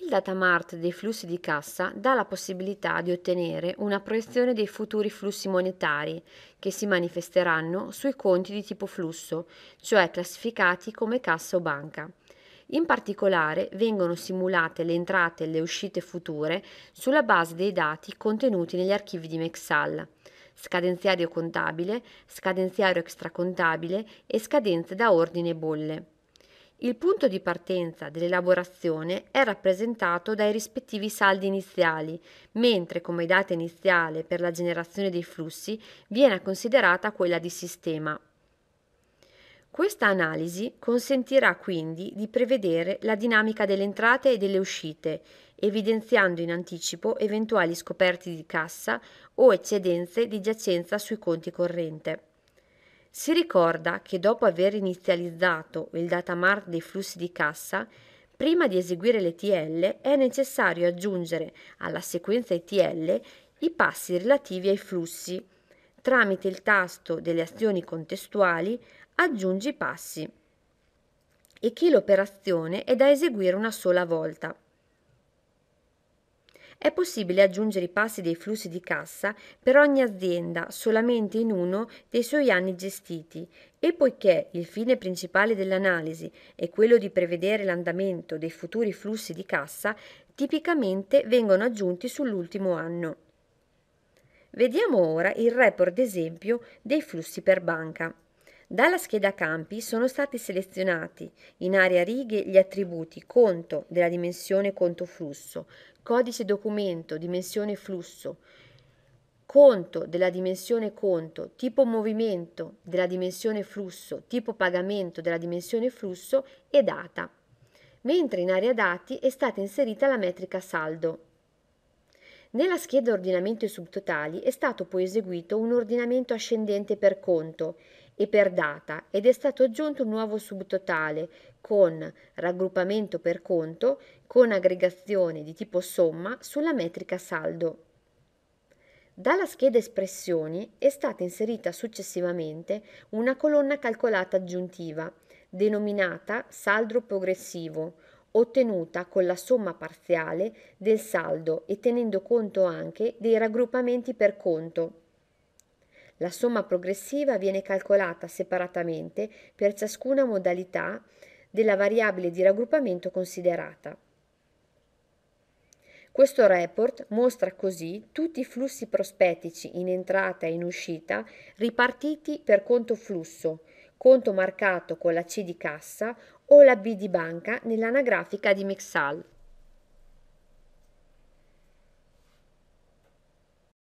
Il data mart dei flussi di cassa dà la possibilità di ottenere una proiezione dei futuri flussi monetari che si manifesteranno sui conti di tipo flusso, cioè classificati come cassa o banca. In particolare vengono simulate le entrate e le uscite future sulla base dei dati contenuti negli archivi di Mexal, scadenziario contabile, scadenziario extracontabile e scadenze da ordine e bolle. Il punto di partenza dell'elaborazione è rappresentato dai rispettivi saldi iniziali, mentre come data iniziale per la generazione dei flussi viene considerata quella di sistema. Questa analisi consentirà quindi di prevedere la dinamica delle entrate e delle uscite, evidenziando in anticipo eventuali scoperti di cassa o eccedenze di giacenza sui conti corrente. Si ricorda che dopo aver inizializzato il datamart dei flussi di cassa, prima di eseguire le TL è necessario aggiungere alla sequenza ETL i passi relativi ai flussi. Tramite il tasto delle azioni contestuali aggiungi i passi e che l'operazione è da eseguire una sola volta. È possibile aggiungere i passi dei flussi di cassa per ogni azienda solamente in uno dei suoi anni gestiti e poiché il fine principale dell'analisi è quello di prevedere l'andamento dei futuri flussi di cassa, tipicamente vengono aggiunti sull'ultimo anno. Vediamo ora il report d'esempio dei flussi per banca. Dalla scheda campi sono stati selezionati in area righe gli attributi conto della dimensione conto flusso, codice documento dimensione flusso, conto della dimensione conto, tipo movimento della dimensione flusso, tipo pagamento della dimensione flusso e data. Mentre in area dati è stata inserita la metrica saldo. Nella scheda ordinamento e subtotali è stato poi eseguito un ordinamento ascendente per conto e per data ed è stato aggiunto un nuovo subtotale con raggruppamento per conto con aggregazione di tipo somma sulla metrica saldo. Dalla scheda espressioni è stata inserita successivamente una colonna calcolata aggiuntiva denominata saldo progressivo, ottenuta con la somma parziale del saldo e tenendo conto anche dei raggruppamenti per conto. La somma progressiva viene calcolata separatamente per ciascuna modalità della variabile di raggruppamento considerata. Questo report mostra così tutti i flussi prospettici in entrata e in uscita ripartiti per conto flusso, conto marcato con la C di cassa o la B di banca nell'anagrafica di Mexal.